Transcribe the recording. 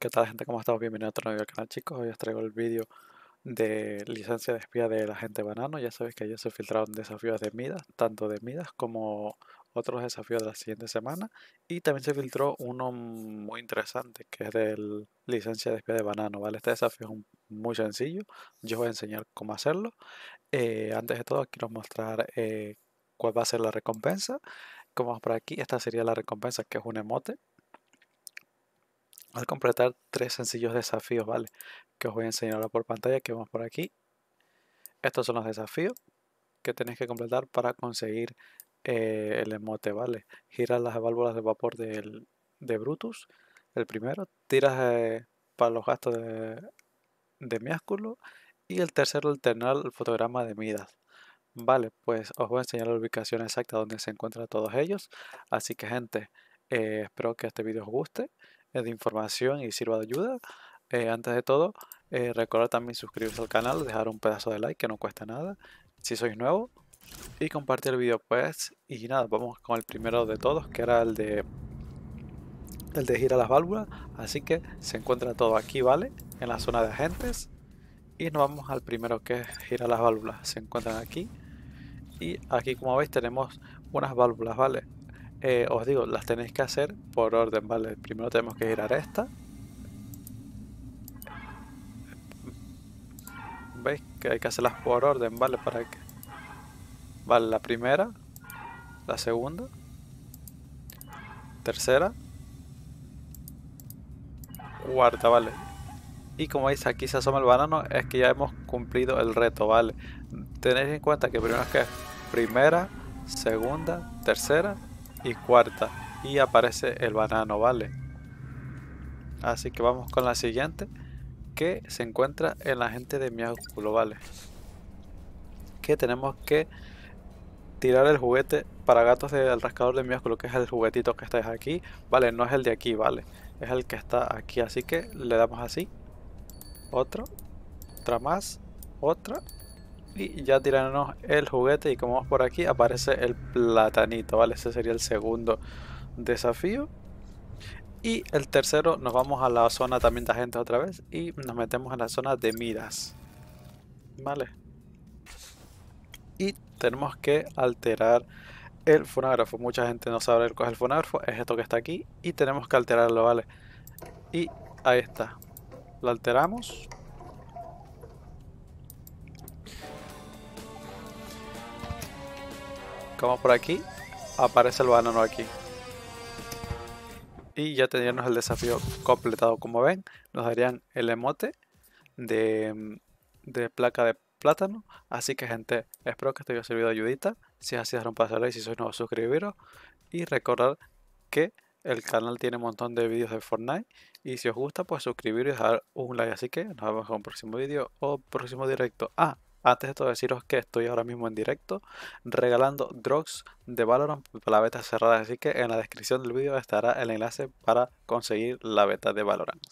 ¿Qué tal gente? ¿Cómo estamos? Bienvenidos a otro nuevo canal chicos. Hoy os traigo el vídeo de licencia de espía de la gente banano. Ya sabéis que ayer se filtraron desafíos de Midas, tanto de Midas como otros desafíos de la siguiente semana. Y también se filtró uno muy interesante que es de licencia de espía de banano. ¿vale? Este desafío es muy sencillo. Yo os voy a enseñar cómo hacerlo. Eh, antes de todo quiero mostrar eh, cuál va a ser la recompensa. Como por aquí, esta sería la recompensa que es un emote al completar tres sencillos desafíos, ¿vale? Que os voy a enseñar ahora por pantalla, que vamos por aquí. Estos son los desafíos que tenéis que completar para conseguir eh, el emote, ¿vale? girar las válvulas de vapor del, de Brutus, el primero. Tiras eh, para los gastos de, de miásculo. Y el tercero, alternar el fotograma de Midas. Vale, pues os voy a enseñar la ubicación exacta donde se encuentran todos ellos. Así que gente, eh, espero que este vídeo os guste. Eh, de información y sirva de ayuda. Eh, antes de todo, eh, recordar también suscribirse al canal, dejar un pedazo de like que no cuesta nada si sois nuevo y compartir el vídeo pues. Y nada, vamos con el primero de todos que era el de el de girar las válvulas. Así que se encuentra todo aquí, ¿vale? En la zona de agentes. Y nos vamos al primero que es girar las válvulas. Se encuentran aquí. Y aquí como veis tenemos unas válvulas, ¿vale? Eh, os digo, las tenéis que hacer por orden, ¿vale? Primero tenemos que girar esta. ¿Veis? Que hay que hacerlas por orden, ¿vale? Para que... Vale, la primera. La segunda. Tercera. Cuarta, ¿vale? Y como veis, aquí se asoma el banano, es que ya hemos cumplido el reto, ¿vale? Tenéis en cuenta que primero es que primera, segunda, tercera, y cuarta. Y aparece el banano, ¿vale? Así que vamos con la siguiente, que se encuentra en la gente de ángulo ¿vale? Que tenemos que tirar el juguete para gatos del rascador de miósculo, que es el juguetito que está aquí, ¿vale? No es el de aquí, ¿vale? Es el que está aquí, así que le damos así. Otro, otra más, otra y ya tirándonos el juguete y como vamos por aquí aparece el platanito, ¿vale? Ese sería el segundo desafío. Y el tercero nos vamos a la zona también de agentes otra vez y nos metemos en la zona de miras. ¿Vale? Y tenemos que alterar el fonógrafo. Mucha gente no sabe el es el fonógrafo, es esto que está aquí y tenemos que alterarlo, ¿vale? Y ahí está. Lo alteramos como por aquí, aparece el banano aquí. Y ya teníamos el desafío completado. Como ven, nos darían el emote de, de placa de plátano. Así que gente, espero que te haya servido de ayudita. Si es así, dejar un paso si sois nuevos, suscribiros. Y recordar que el canal tiene un montón de vídeos de Fortnite. Y si os gusta, pues suscribiros y dejar un like. Así que nos vemos en un próximo vídeo o próximo directo. Ah, antes de todo deciros que estoy ahora mismo en directo regalando drugs de Valorant para la beta cerrada, así que en la descripción del vídeo estará el enlace para conseguir la beta de Valorant.